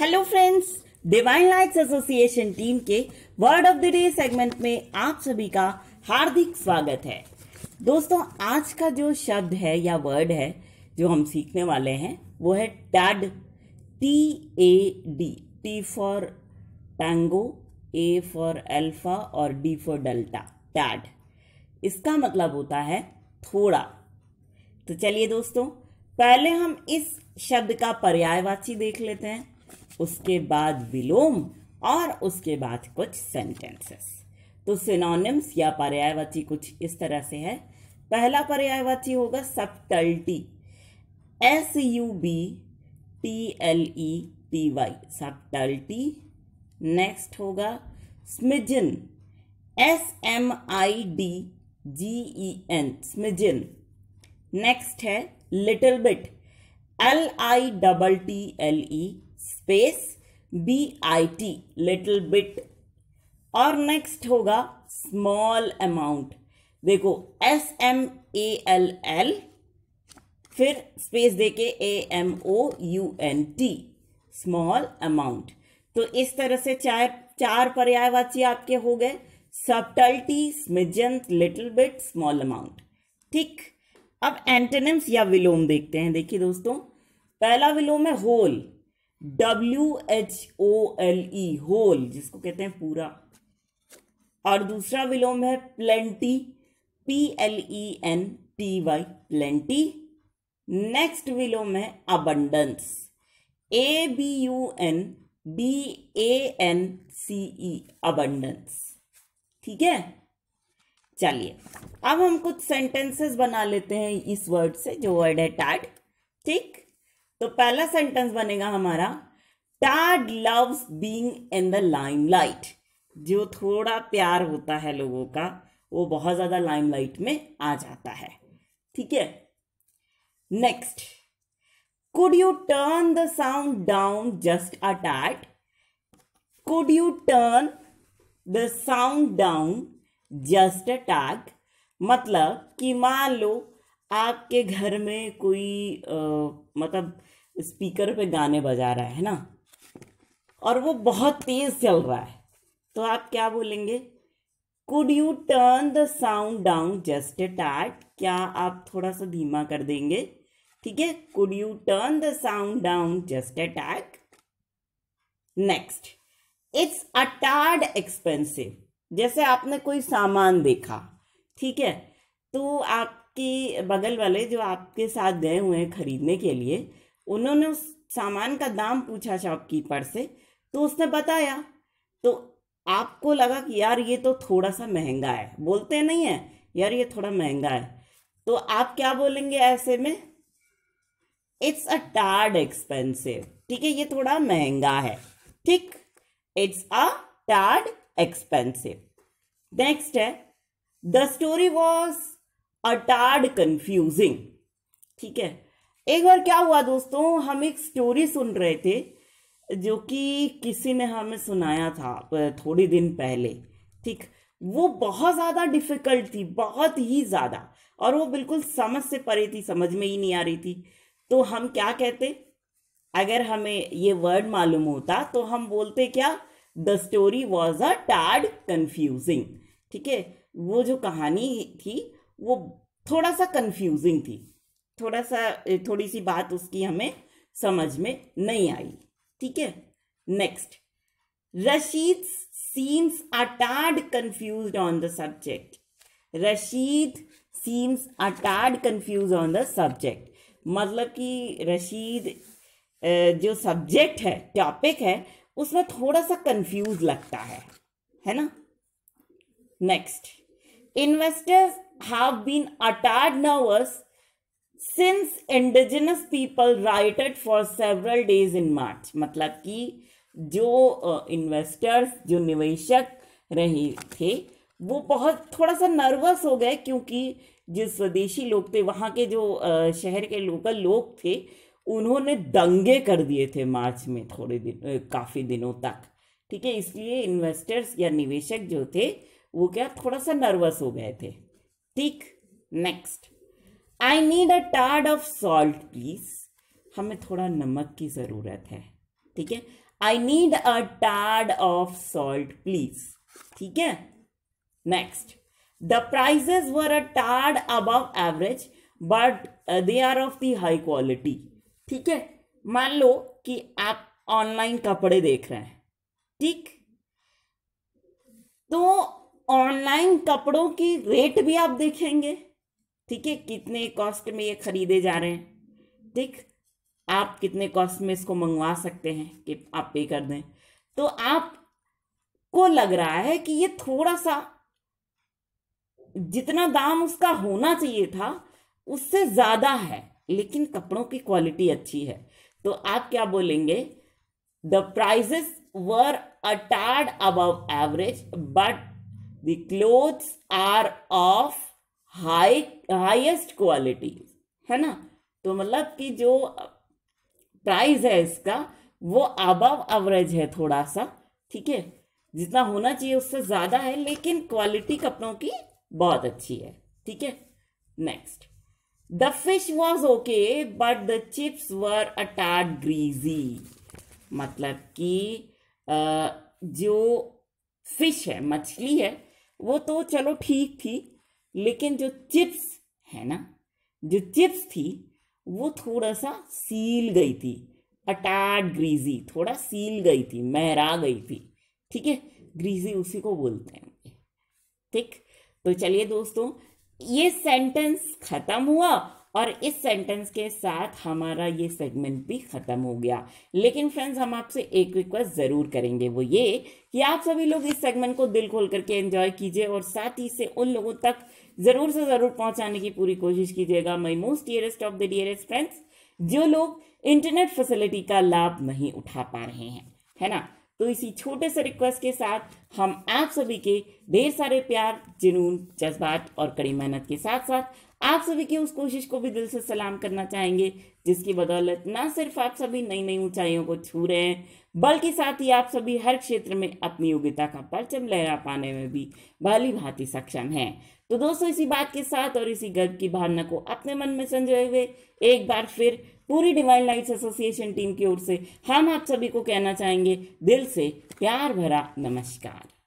hello friends divine lights association team के word of the day segment में आप सभी का हार्दिक स्वागत है दोस्तों आज का जो शब्द है या वर्ड है जो हम सीखने वाले हैं वो है tad T A D T for tango A for alpha और डी फॉर डेल्टा टैड इसका मतलब होता है थोड़ा तो चलिए दोस्तों पहले हम इस शब्द का पर्यायवाची देख लेते हैं उसके बाद विलोम और उसके बाद कुछ सेंटेंसेस तो सिनोनिम्स या पर्यायवाची कुछ इस तरह से है पहला पर्यायवाची होगा subtlety S U B T L E T Y subtlety next होगा smidgen S M I D G E N smidgen next है little bit L I double T L E space B I T little bit और next होगा small amount देखो S M A L L फिर space देके A M O U N T small amount तो इस तरह से चार चार पर्यायवाची आपके हो गए subtlety smidgen little bit small amount ठीक अब एंटेनिम्स या विलोम देखते हैं देखिए दोस्तों पहला विलोम है whole W H O L E whole जिसको कहते हैं पूरा और दूसरा विलोम है plenty P L E N T Y plenty next विलोम है abundance A B U N D A N C E abundance ठीक है चलिए अब हम कुछ सेंटेंसेस बना लेते हैं इस वर्ड से जो वर्ड है टैड ठीक तो पहला सेंटेंस बनेगा हमारा dad loves being in the limelight जो थोड़ा प्यार होता है लोगों का वो बहुत ज़्यादा लाइमलाइट में आ जाता है ठीक है next could you turn the sound down just a tad could you turn the sound down just a tad मतलब कि मान लो आपके घर में कोई आ, मतलब स्पीकर पे गाने बजा रहा है ना और वो बहुत तेज़ चल रहा है तो आप क्या बोलेंगे could you turn the sound down just a tad क्या आप थोड़ा सा धीमा कर देंगे ठीक है could you turn the sound down just a tad next it's अटार्ड एक्सपेंसिव जैसे आपने कोई सामान देखा ठीक है तो आपके बगल वाले जो आपके साथ गए हुए हैं खरीदने के लिए उन्होंने उस सामान का दाम पूछा शॉपकीपर से तो उसने बताया तो आपको लगा कि यार ये तो थोड़ा सा महंगा है बोलते नहीं है यार ये थोड़ा महंगा है तो आप क्या बोलेंगे ऐसे में इट्स अ टार्ड एक्सपेंसिव ठीक है ये थोड़ा महंगा है ठीक इट्स अ टार्ड एक्सपेंसिव नेक्स्ट है द स्टोरी वॉज अ टार्ड कंफ्यूजिंग ठीक है एक बार क्या हुआ दोस्तों हम एक स्टोरी सुन रहे थे जो कि किसी ने हमें सुनाया था थोड़ी दिन पहले ठीक वो बहुत ज़्यादा डिफिकल्ट थी बहुत ही ज़्यादा और वो बिल्कुल समझ से परे थी समझ में ही नहीं आ रही थी तो हम क्या कहते अगर हमें ये वर्ड मालूम होता तो हम बोलते क्या the story was a tad confusing ठीक है वो जो कहानी थी वो थोड़ा सा कन्फ्यूजिंग थी थोड़ा सा थोड़ी सी बात उसकी हमें समझ में नहीं आई ठीक है next Rashid seems अटार्ड confuse on the subject Rashid seems अटार्ड confuse on the subject मतलब कि रशीद जो सब्जेक्ट है टॉपिक है उसमें थोड़ा सा कंफ्यूज लगता है है ना नेक्स्ट इन्वेस्टर्स हैव बीन अटार्ड nervous since indigenous people rioted for several days in March मतलब कि जो इन्वेस्टर्स जो निवेशक रहे थे वो बहुत थोड़ा सा नर्वस हो गए क्योंकि जो स्वदेशी लोग थे वहाँ के जो शहर के लोकल लोग थे उन्होंने दंगे कर दिए थे मार्च में थोड़े दिन काफ़ी दिनों तक ठीक है इसलिए इन्वेस्टर्स या निवेशक जो थे वो क्या थोड़ा सा नर्वस हो गए थे ठीक नेक्स्ट आई नीड अ टार्ड ऑफ सॉल्ट प्लीज हमें थोड़ा नमक की ज़रूरत है ठीक है आई नीड अ टार्ड ऑफ सॉल्ट प्लीज ठीक है next the prices were a टार्ड above average but they are of the high quality ठीक है मान लो कि आप ऑनलाइन कपड़े देख रहे हैं ठीक तो ऑनलाइन कपड़ों की रेट भी आप देखेंगे ठीक है कितने कॉस्ट में ये ख़रीदे जा रहे हैं ठीक आप कितने कॉस्ट में इसको मंगवा सकते हैं कि आप पे कर दें तो आप को लग रहा है कि ये थोड़ा सा जितना दाम उसका होना चाहिए था उससे ज़्यादा है लेकिन कपड़ों की क्वालिटी अच्छी है तो आप क्या बोलेंगे द प्राइजेस वर अटार्ड above average but the clothes are of high highest quality है ना तो मतलब कि जो प्राइस है इसका वो अबव एवरेज है थोड़ा सा ठीक है जितना होना चाहिए उससे ज़्यादा है लेकिन क्वालिटी कपड़ों की बहुत अच्छी है ठीक है next the fish was okay but the chips were अटार्ड ग्रीजी मतलब कि जो फिश है मछली है वो तो चलो ठीक थी लेकिन जो चिप्स है ना जो चिप्स थी वो थोड़ा सा सील गई थी अटाट ग्रीजी थोड़ा सील गई थी महरा गई थी ठीक है ग्रीजी उसी को बोलते हैं ठीक तो चलिए दोस्तों ये सेंटेंस खत्म हुआ और इस सेंटेंस के साथ हमारा ये सेगमेंट भी ख़त्म हो गया लेकिन फ्रेंड्स हम आपसे एक रिक्वेस्ट ज़रूर करेंगे वो ये कि आप सभी लोग इस सेगमेंट को दिल खोल करके एंजॉय कीजिए और साथ ही से उन लोगों तक ज़रूर से ज़रूर पहुंचाने की पूरी कोशिश कीजिएगा my most dearest of the dearest friends जो लोग इंटरनेट फैसिलिटी का लाभ नहीं उठा पा रहे हैं है ना तो इसी छोटे से रिक्वेस्ट के साथ हम आप सभी के ढेर सारे प्यार जुनून जज्बात और कड़ी मेहनत के साथ साथ आप सभी की उस कोशिश को भी दिल से सलाम करना चाहेंगे जिसकी बदौलत ना सिर्फ आप सभी नई नई ऊंचाइयों को छू रहे हैं बल्कि साथ ही आप सभी हर क्षेत्र में अपनी योग्यता का परचम लहरा पाने में भी भली भांति सक्षम हैं तो दोस्तों इसी बात के साथ और इसी गर्व की भावना को अपने मन में संजोए हुए एक बार फिर पूरी डिवाइन लाइट्स एसोसिएशन टीम की ओर से हम आप सभी को कहना चाहेंगे दिल से प्यार भरा नमस्कार